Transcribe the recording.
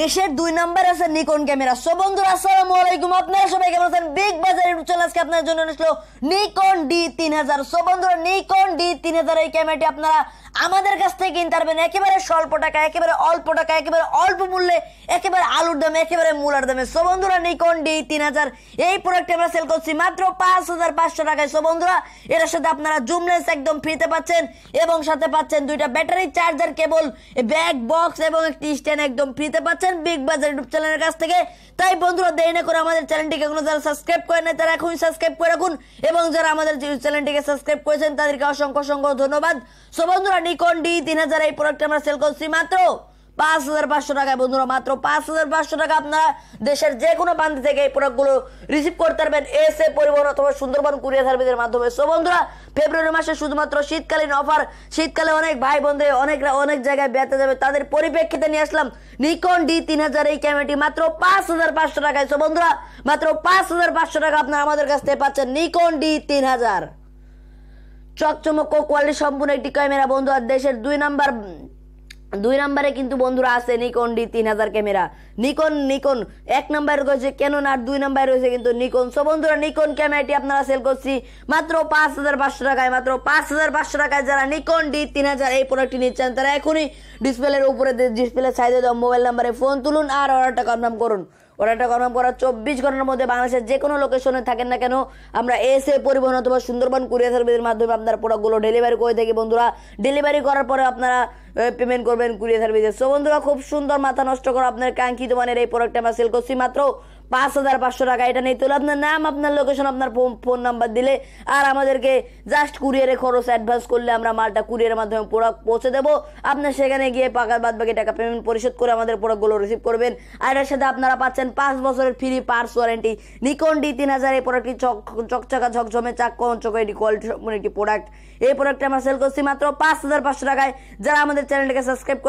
দেশের দুই নম্বর আছে নিকন ক্যামেরা সো বন্ধুরা আসসালামু আলাইকুম আপনারা সবাই কেমন আছেন বিগ বাজার ইউটিউব চ্যানেল আজকে আপনার জন্য আসলো নিকন ডি তিন হাজার সো বন্ধুরা নিকন ডি তিন হাজার এই ক্যামেরাটি আপনারা আমাদের কাছ থেকে কিনতে পারবেন একেবারে স্বল্প টাকা একেবারে অল্প টাকা একেবারে অল্প মূল্যে একেবারে আলুর দামে একেবারে মূলার দামে সো বন্ধুরা নিকন ডি তিন হাজার এই প্রোডাক্টটি আমরা সেল করছি মাত্র পাঁচ হাজার পাঁচশো টাকায় সো বন্ধুরা এটার সাথে আপনারা জুম লেন্স একদম ফ্রিতে পাচ্ছেন এবং সাথে পাচ্ছেন দুইটা battery charger cable bag box এবং একটি স্ট্যান্ড একদম ফ্রিতে পাচ্ছেন বিগ বাজার ইউটিউব চ্যানেলের কাছ থেকে তাই বন্ধুরা দেরি না করে আমাদের চ্যানেলটিকে এখনো যারা সাবস্ক্রাইব করে নাই তারা এখনই সাবস্ক্রাইব করে রাখুন এবং যারা আমাদের চ্যানেলটিকে সাবস্ক্রাইব করেছেন তাদেরকে অসংখ্য অসংখ্য ধন্যবাদ সো বন্ধুরা নিকন ডি তিন হাজার এই প্রোডাক্ট আমরা সেল করছি মাত্র পাঁচ হাজার পাঁচশো টাকায় বন্ধুরা মাত্র পাঁচ হাজার পাঁচশো টাকা আপনারা দেশের যে কোনো প্রান্ত থেকে এই প্রোডাক্টগুলো রিসিভ করতে পারবেন এস এ পরিবহন অথবা সুন্দরবন কুরিয়ার সার্ভিসের মাধ্যমে সো বন্ধুরা ফেব্রুয়ারি মাসে শুধুমাত্র শীতকালীন অফার শীতকালে অনেক ভাই বন্ধু অনেকরা অনেক জায়গায় বেঁচে যাবে তাদের পরিপ্রেক্ষিতে নিয়ে আসলাম নিকন ডি তিন হাজার এই ক্যামেরাটি মাত্র পাঁচ হাজার পাঁচশো টাকায় সো বন্ধুরা মাত্র পাঁচ হাজার পাঁচশো টাকা আপনারা আমাদের কাছ থেকে পাচ্ছেন নিকন ডি তিন হাজার চকচমক কোয়ালিটি সম্পূর্ণ একটি ক্যামেরা বন্ধু আর দেশের দুই নাম্বার দুই নম্বরে কিন্তু বন্ধুরা আছে নিকন ডি তিন হাজার ক্যামেরা নিকন নিকন এক নম্বরে রয়েছে কেন আর দুই নম্বরে রয়েছে কিন্তু নিকন সো বন্ধুরা নিকন ক্যামেরাটি আপনারা সেল করছি মাত্র পাঁচ হাজার পাঁচশো টাকায় মাত্র পাঁচ হাজার পাঁচশো টাকায় যারা নিকন ডি তিন হাজার এই প্রোডাক্টটি নিচ্ছেন তারা এখনই ডিসপ্লের উপরে ডিসপ্লে সাইজে দাও মোবাইল নাম্বারে ফোন তুলুন আর অর্ডারটা কনফার্ম করুন পরাটা কর্ম পরা চব্বিশ ঘন্টার মধ্যে বাংলাদেশের যে কোনো লোকেশনে থাকেন না কেন আমরা এসে পরিবহন অথবা সুন্দরবন কুরিয়ার সার্ভিসের মাধ্যমে আপনার প্রোডাক্টগুলো ডেলিভারি করে থাকি বন্ধুরা ডেলিভারি করার পরে আপনারা পেমেন্ট করবেন কুরিয়ার সার্ভিসে সো বন্ধুরা খুব সুন্দর মাথা নষ্ট করা আপনার কাঙ্ক্ষিত মানের এই প্রোডাক্টটা আমরা সেল করছি মাত্র পাঁচ হাজার পাঁচশো টাকা এটা নেই তোলে আপনার নাম আপনার লোকেশন আপনার ফোন নাম্বার দিলে আর আমাদেরকে জাস্ট কুরিয়ারে খরচ অ্যাডভান্স করলে আমরা মালটা কুরিয়ারের মাধ্যমে প্রোডাক্ট পৌঁছে দেবো আপনার সেখানে গিয়ে পাকার বাদ বাকি টাকা পেমেন্ট পরিশোধ করে আমাদের প্রোডাক্টগুলো রিসিভ করবেন আর এটার সাথে আপনারা পাচ্ছেন পাঁচ বছরের free parts warranty Nikon D তিন হাজার এই প্রোডাক্টটি চক চকচকা ঝকঝমে চাক্ক অঞ্চক এটি কোয়ালিটি একটি প্রোডাক্ট এই প্রোডাক্টটা আমরা সেল করছি মাত্র পাঁচ হাজার পাঁচশো টাকায় যারা আমাদের চ্যানেলটাকে সাবস্ক্রাইব